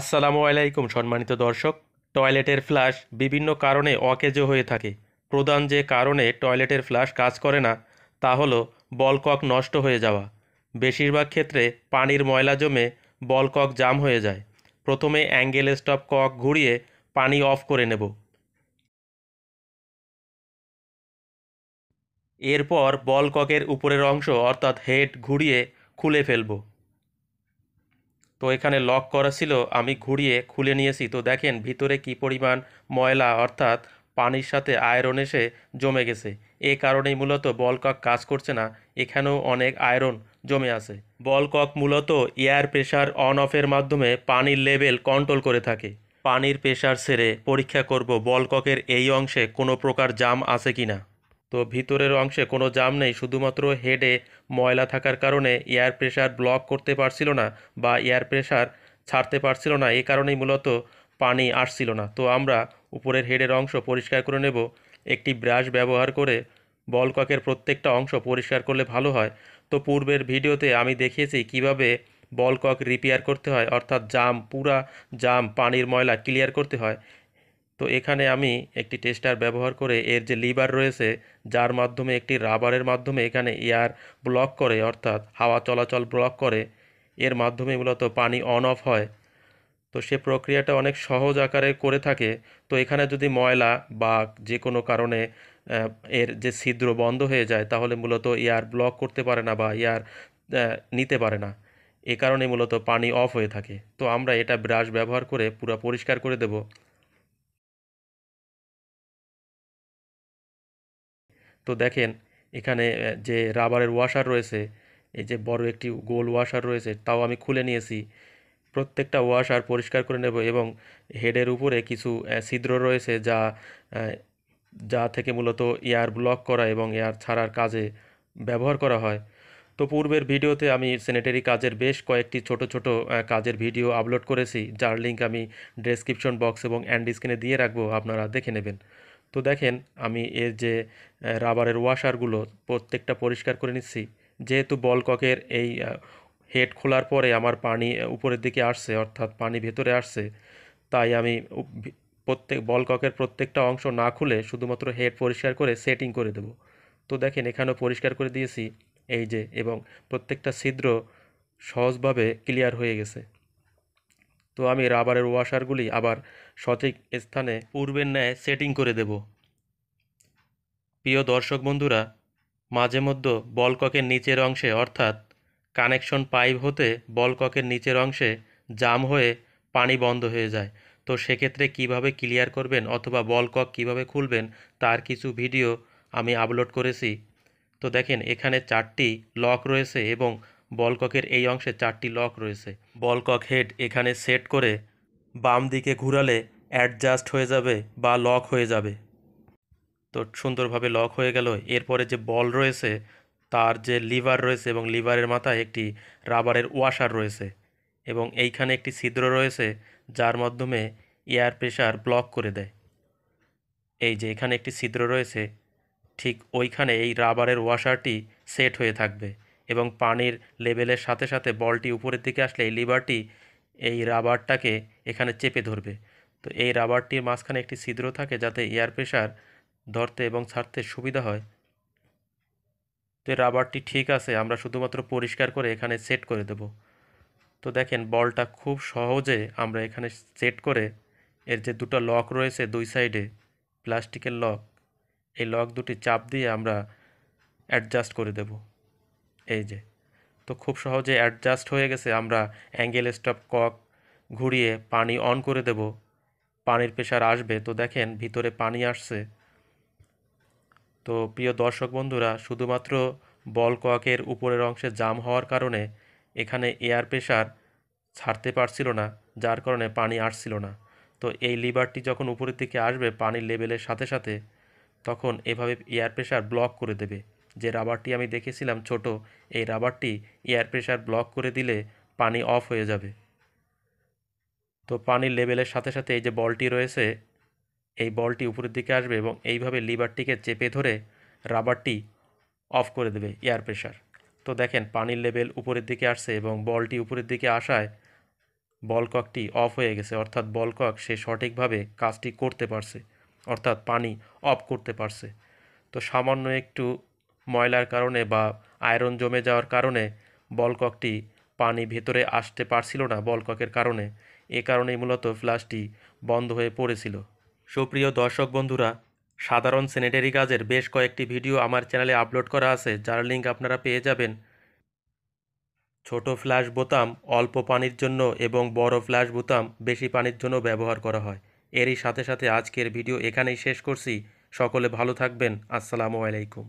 আসসালামু আলাইকুম সম্মানিত দর্শক টয়লেটের ফ্ল্যাশ বিভিন্ন কারণে অকেজো হয়ে থাকে প্রধান যে কারণে টয়লেটের ফ্ল্যাশ কাজ করে না তা হল বলকক নষ্ট হয়ে যাওয়া বেশিরভাগ ক্ষেত্রে পানির ময়লা জমে বলকক জাম হয়ে যায় প্রথমে অ্যাঙ্গেল স্টপ কক ঘুরিয়ে পানি অফ করে নেব এরপর বলককের উপরের অংশ অর্থাৎ হেড ঘুরিয়ে খুলে ফেলবো তো এখানে লক করা ছিল আমি ঘুরিয়ে খুলে নিয়েছি তো দেখেন ভিতরে কি পরিমাণ ময়লা অর্থাৎ পানির সাথে আয়রন এসে জমে গেছে এ কারণেই মূলত বলকক কাজ করছে না এখানেও অনেক আয়রন জমে আছে বলকক মূলত এয়ার প্রেশার অন অফের মাধ্যমে পানির লেভেল কন্ট্রোল করে থাকে পানির প্রেশার সেরে পরীক্ষা করব বলককের এই অংশে কোনো প্রকার জাম আছে কি না তো ভিতরের অংশে কোনো জাম নেই শুধুমাত্র হেডে ময়লা থাকার কারণে এয়ার প্রেশার ব্লক করতে পারছিল না বা এয়ার প্রেশার ছাড়তে পারছিল না এ কারণেই মূলত পানি আসছিল না তো আমরা উপরের হেডের অংশ পরিষ্কার করে নেব একটি ব্রাশ ব্যবহার করে বলককের প্রত্যেকটা অংশ পরিষ্কার করলে ভালো হয় তো পূর্বের ভিডিওতে আমি দেখিয়েছি কিভাবে বলকক রিপেয়ার করতে হয় অর্থাৎ জাম পুরা জাম পানির ময়লা ক্লিয়ার করতে হয় তো এখানে আমি একটি টেস্টার ব্যবহার করে এর যে লিভার রয়েছে যার মাধ্যমে একটি রাবারের মাধ্যমে এখানে এয়ার ব্লক করে অর্থাৎ হাওয়া চলাচল ব্লক করে এর মাধ্যমে মূলত পানি অন অফ হয় তো সে প্রক্রিয়াটা অনেক সহজ আকারে করে থাকে তো এখানে যদি ময়লা বা যে কোনো কারণে এর যে ছিদ্র বন্ধ হয়ে যায় তাহলে মূলত এয়ার ব্লক করতে পারে না বা এয়ার নিতে পারে না এ কারণে মূলত পানি অফ হয়ে থাকে তো আমরা এটা ব্রাশ ব্যবহার করে পুরো পরিষ্কার করে দেবো তো দেখেন এখানে যে রাবারের ওয়াশার রয়েছে এই যে বড় একটি গোল ওয়াশার রয়েছে তাও আমি খুলে নিয়েছি প্রত্যেকটা ওয়াশার পরিষ্কার করে নেব এবং হেডের উপরে কিছু ছিদ্র রয়েছে যা যা থেকে মূলত এয়ার ব্লক করা এবং এয়ার ছাড়ার কাজে ব্যবহার করা হয় তো পূর্বের ভিডিওতে আমি স্যানিটারি কাজের বেশ কয়েকটি ছোট ছোট কাজের ভিডিও আপলোড করেছি যার লিঙ্ক আমি ডেসক্রিপশন বক্স এবং অ্যান্ড স্ক্রিনে দিয়ে রাখবো আপনারা দেখে নেবেন তো দেখেন আমি এর যে রাবারের ওয়াশারগুলো প্রত্যেকটা পরিষ্কার করে নিচ্ছি যেহেতু বল ককের এই হেড খোলার পরে আমার পানি উপরের দিকে আসছে অর্থাৎ পানি ভেতরে আসছে তাই আমি প্রত্যেক বল ককের প্রত্যেকটা অংশ না খুলে শুধুমাত্র হেড পরিষ্কার করে সেটিং করে দেব তো দেখেন এখানেও পরিষ্কার করে দিয়েছি এই যে এবং প্রত্যেকটা ছিদ্র সহজভাবে ক্লিয়ার হয়ে গেছে তো আমি রাবারের ওয়াশারগুলি আবার সঠিক স্থানে পূর্বের ন্যায় সেটিং করে দেব প্রিয় দর্শক বন্ধুরা মাঝে মধ্যে বলককের নিচের অংশে অর্থাৎ কানেকশন পাইপ হতে বলককের নিচের অংশে জাম হয়ে পানি বন্ধ হয়ে যায় তো সেক্ষেত্রে কিভাবে ক্লিয়ার করবেন অথবা বলকক কিভাবে খুলবেন তার কিছু ভিডিও আমি আপলোড করেছি তো দেখেন এখানে চারটি লক রয়েছে এবং বলককের এই অংশে চারটি লক রয়েছে বলকক হেড এখানে সেট করে বাম দিকে ঘুরালে অ্যাডজাস্ট হয়ে যাবে বা লক হয়ে যাবে তো সুন্দরভাবে লক হয়ে গেল এরপরে যে বল রয়েছে তার যে লিভার রয়েছে এবং লিভারের মাথায় একটি রাবারের ওয়াশার রয়েছে এবং এইখানে একটি ছিদ্র রয়েছে যার মাধ্যমে এয়ার প্রেশার ব্লক করে দেয় এই যে এখানে একটি ছিদ্র রয়েছে ঠিক ওইখানে এই রাবারের ওয়াশারটি সেট হয়ে থাকবে এবং পানির লেভেলের সাথে সাথে বলটি উপরের দিকে আসলে এই লিভারটি এই রাবারটাকে এখানে চেপে ধরবে তো এই রাবারটির মাঝখানে একটি ছিদ্র থাকে যাতে এয়ার প্রেশার ধরতে এবং ছাড়তে সুবিধা হয় তো এই রাবারটি ঠিক আছে আমরা শুধুমাত্র পরিষ্কার করে এখানে সেট করে দেব তো দেখেন বলটা খুব সহজে আমরা এখানে সেট করে এর যে দুটো লক রয়েছে দুই সাইডে প্লাস্টিকের লক এই লক দুটি চাপ দিয়ে আমরা অ্যাডজাস্ট করে দেবো এই যে তো খুব সহজে অ্যাডজাস্ট হয়ে গেছে আমরা অ্যাঙ্গেল স্টপ কক ঘুরিয়ে পানি অন করে দেব পানির প্রেশার আসবে তো দেখেন ভিতরে পানি আসছে তো প্রিয় দর্শক বন্ধুরা শুধুমাত্র বল ককের উপরের অংশে জাম হওয়ার কারণে এখানে এয়ার প্রেশার ছাড়তে পারছিল না যার কারণে পানি আসছিল না তো এই লিভারটি যখন উপরের দিকে আসবে পানির লেভেলের সাথে সাথে তখন এভাবে এয়ার প্রেশার ব্লক করে দেবে যে রাবারটি আমি দেখেছিলাম ছোট এই রাবারটি এয়ার প্রেশার ব্লক করে দিলে পানি অফ হয়ে যাবে তো পানির লেভেলের সাথে সাথে এই যে বলটি রয়েছে এই বলটি উপরের দিকে আসবে এবং এইভাবে লিভারটিকে চেপে ধরে রাবারটি অফ করে দেবে এয়ার প্রেশার তো দেখেন পানির লেভেল উপরের দিকে আসছে এবং বলটি উপরের দিকে আসায় বলককটি অফ হয়ে গেছে অর্থাৎ বলকক সে সঠিকভাবে কাজটি করতে পারছে অর্থাৎ পানি অফ করতে পারছে তো সামান্য একটু ময়লার কারণে বা আয়রন জমে যাওয়ার কারণে বলককটি পানি ভেতরে আসতে পারছিল না বলককের কারণে এ কারণেই মূলত ফ্লাশটি বন্ধ হয়ে পড়েছিল সুপ্রিয় দর্শক বন্ধুরা সাধারণ স্যানিটারি কাজের বেশ কয়েকটি ভিডিও আমার চ্যানেলে আপলোড করা আছে যার লিঙ্ক আপনারা পেয়ে যাবেন ছোট ফ্ল্যাশ বোতাম অল্প পানির জন্য এবং বড় ফ্ল্যাশ বোতাম বেশি পানির জন্য ব্যবহার করা হয় এরই সাথে সাথে আজকের ভিডিও এখানেই শেষ করছি সকলে ভালো থাকবেন আসসালামু আলাইকুম